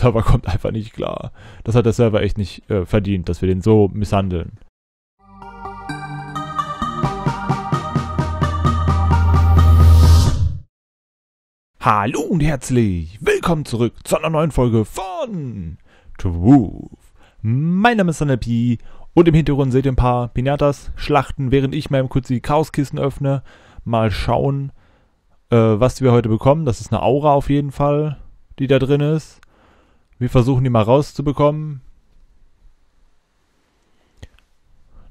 Server kommt einfach nicht klar. Das hat der Server echt nicht äh, verdient, dass wir den so misshandeln. Hallo und herzlich willkommen zurück zu einer neuen Folge von Twoof. Mein Name ist NLP und im Hintergrund seht ihr ein paar Pinatas schlachten, während ich mal kurz die Chaoskissen öffne. Mal schauen, äh, was wir heute bekommen. Das ist eine Aura auf jeden Fall, die da drin ist. Wir versuchen die mal rauszubekommen.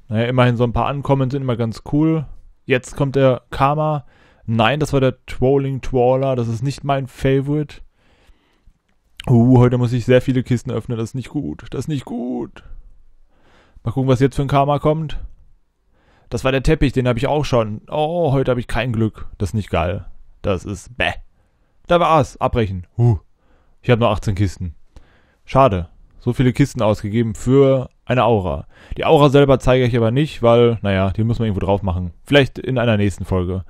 Naja, immerhin so ein paar Ankommen sind immer ganz cool. Jetzt kommt der Karma. Nein, das war der Trolling Trawler. Das ist nicht mein Favorite. Uh, heute muss ich sehr viele Kisten öffnen. Das ist nicht gut. Das ist nicht gut. Mal gucken, was jetzt für ein Karma kommt. Das war der Teppich, den habe ich auch schon. Oh, heute habe ich kein Glück. Das ist nicht geil. Das ist bäh. Da war's. Abbrechen. Huh. Ich habe nur 18 Kisten. Schade. So viele Kisten ausgegeben für eine Aura. Die Aura selber zeige ich aber nicht, weil, naja, die muss man irgendwo drauf machen. Vielleicht in einer nächsten Folge.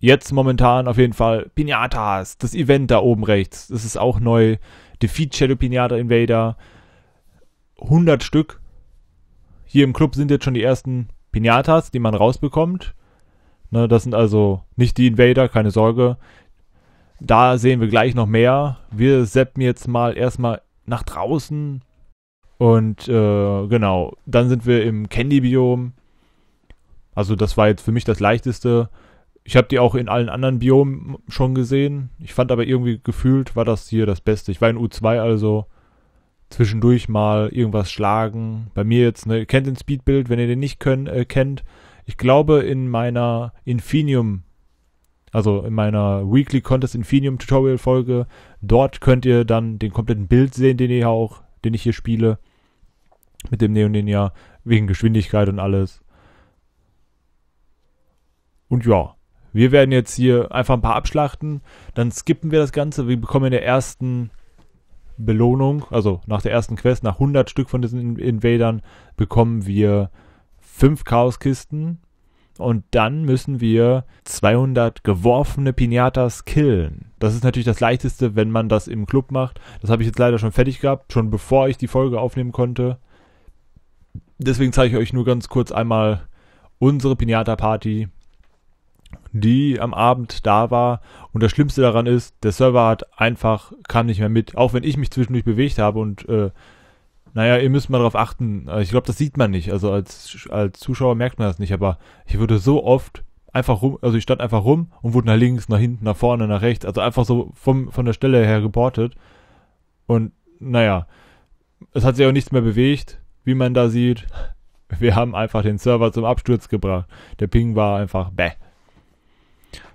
Jetzt momentan auf jeden Fall Pinatas, das Event da oben rechts. Das ist auch neu. Defeat Shadow Pinata Invader. 100 Stück. Hier im Club sind jetzt schon die ersten Pinatas, die man rausbekommt. Ne, das sind also nicht die Invader, keine Sorge. Da sehen wir gleich noch mehr. Wir seppen jetzt mal erstmal nach draußen. Und äh, genau, dann sind wir im Candy-Biom. Also das war jetzt für mich das leichteste. Ich habe die auch in allen anderen Biomen schon gesehen. Ich fand aber irgendwie gefühlt war das hier das Beste. Ich war in U2 also zwischendurch mal irgendwas schlagen. Bei mir jetzt, ne, ihr kennt den Speedbuild, wenn ihr den nicht können, äh, kennt. Ich glaube, in meiner Infinium also in meiner Weekly Contest Infinium Tutorial Folge. Dort könnt ihr dann den kompletten Bild sehen, den ihr auch, den ich hier spiele. Mit dem Neoninja, wegen Geschwindigkeit und alles. Und ja, wir werden jetzt hier einfach ein paar abschlachten. Dann skippen wir das Ganze. Wir bekommen in der ersten Belohnung, also nach der ersten Quest, nach 100 Stück von diesen Invadern, bekommen wir 5 Chaoskisten und dann müssen wir 200 geworfene Pinatas killen. Das ist natürlich das leichteste, wenn man das im Club macht. Das habe ich jetzt leider schon fertig gehabt, schon bevor ich die Folge aufnehmen konnte. Deswegen zeige ich euch nur ganz kurz einmal unsere Pinata Party, die am Abend da war. Und das Schlimmste daran ist, der Server hat einfach, kam nicht mehr mit. Auch wenn ich mich zwischendurch bewegt habe und äh, naja, ihr müsst mal darauf achten. Äh, ich glaube, das sieht man nicht. Also als, als Zuschauer merkt man das nicht, aber ich würde so oft einfach rum, also ich stand einfach rum und wurde nach links, nach hinten, nach vorne, nach rechts, also einfach so vom, von der Stelle her geportet. Und naja, es hat sich auch nichts mehr bewegt, wie man da sieht. Wir haben einfach den Server zum Absturz gebracht. Der Ping war einfach bäh.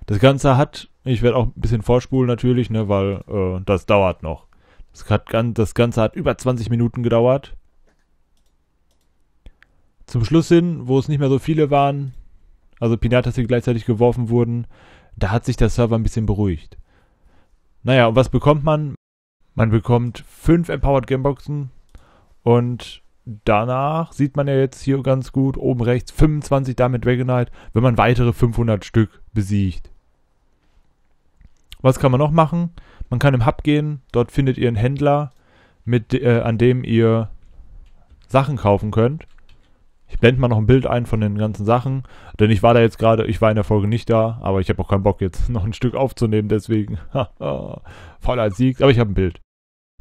Das Ganze hat, ich werde auch ein bisschen vorspulen natürlich, ne, weil äh, das dauert noch. Das, hat, das Ganze hat über 20 Minuten gedauert. Zum Schluss hin, wo es nicht mehr so viele waren, also Pinatas, die gleichzeitig geworfen wurden, da hat sich der Server ein bisschen beruhigt. Naja, und was bekommt man? Man bekommt 5 Empowered Gameboxen und danach sieht man ja jetzt hier ganz gut oben rechts 25 damit Dragonite, wenn man weitere 500 Stück besiegt. Was kann man noch machen? Man kann im Hub gehen, dort findet ihr einen Händler, mit, äh, an dem ihr Sachen kaufen könnt. Ich blende mal noch ein Bild ein von den ganzen Sachen, denn ich war da jetzt gerade, ich war in der Folge nicht da, aber ich habe auch keinen Bock jetzt noch ein Stück aufzunehmen, deswegen voller Sieg, aber ich habe ein Bild.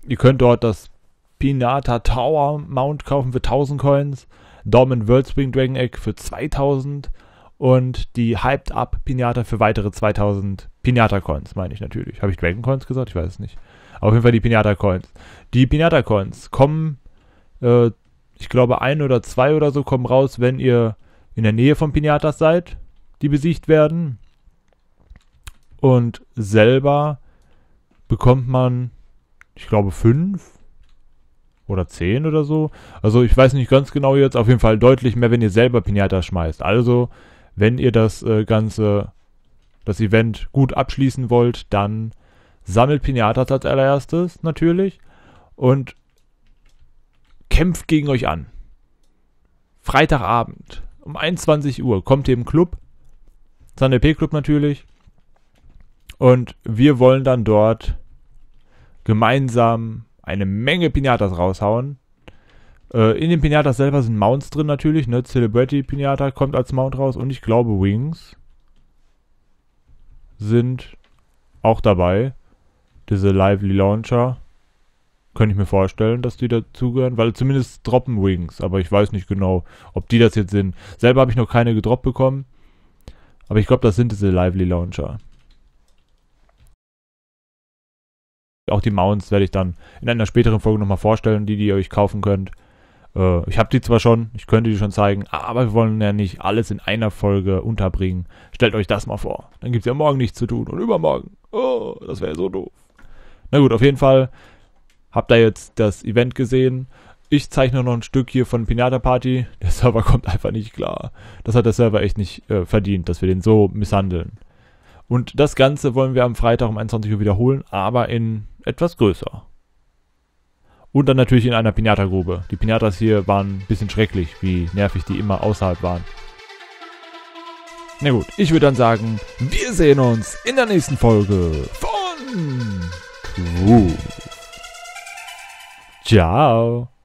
Ihr könnt dort das Pinata Tower Mount kaufen für 1000 Coins, Dorman Worldspring Dragon Egg für 2000 und die Hyped Up Pinata für weitere 2000 Coins. Pinata Coins, meine ich natürlich. Habe ich Dragon Coins gesagt? Ich weiß es nicht. auf jeden Fall die Pinata Coins. Die Pinata Coins kommen, äh, ich glaube, ein oder zwei oder so kommen raus, wenn ihr in der Nähe von Pinatas seid, die besiegt werden. Und selber bekommt man, ich glaube, fünf oder zehn oder so. Also ich weiß nicht ganz genau jetzt, auf jeden Fall deutlich mehr, wenn ihr selber Pinatas schmeißt. Also, wenn ihr das äh, Ganze das Event gut abschließen wollt, dann sammelt Pinatas als allererstes natürlich und kämpft gegen euch an. Freitagabend um 21 Uhr kommt ihr im Club, Sunday P Club natürlich, und wir wollen dann dort gemeinsam eine Menge Pinatas raushauen. Äh, in den Pinatas selber sind Mounts drin natürlich, ne? Celebrity Pinata kommt als Mount raus und ich glaube Wings sind auch dabei. Diese Lively Launcher. Könnte ich mir vorstellen, dass die dazugehören, weil zumindest droppen Wings, aber ich weiß nicht genau, ob die das jetzt sind. Selber habe ich noch keine gedroppt bekommen, aber ich glaube, das sind diese Lively Launcher. Auch die Mounts werde ich dann in einer späteren Folge nochmal vorstellen, die, die ihr euch kaufen könnt. Äh, ich habe die zwar schon, ich könnte die schon zeigen, aber wir wollen ja nicht alles in einer Folge unterbringen. Stellt euch das mal vor. Dann gibt es ja morgen nichts zu tun und übermorgen. Oh, das wäre so doof. Na gut, auf jeden Fall habt ihr jetzt das Event gesehen. Ich zeichne noch ein Stück hier von Pinata Party. Der Server kommt einfach nicht klar. Das hat der Server echt nicht äh, verdient, dass wir den so misshandeln. Und das Ganze wollen wir am Freitag um 21 Uhr wiederholen, aber in etwas größer. Und dann natürlich in einer Pinata-Grube. Die Pinatas hier waren ein bisschen schrecklich, wie nervig die immer außerhalb waren. Na gut, ich würde dann sagen, wir sehen uns in der nächsten Folge von Crew. Ciao.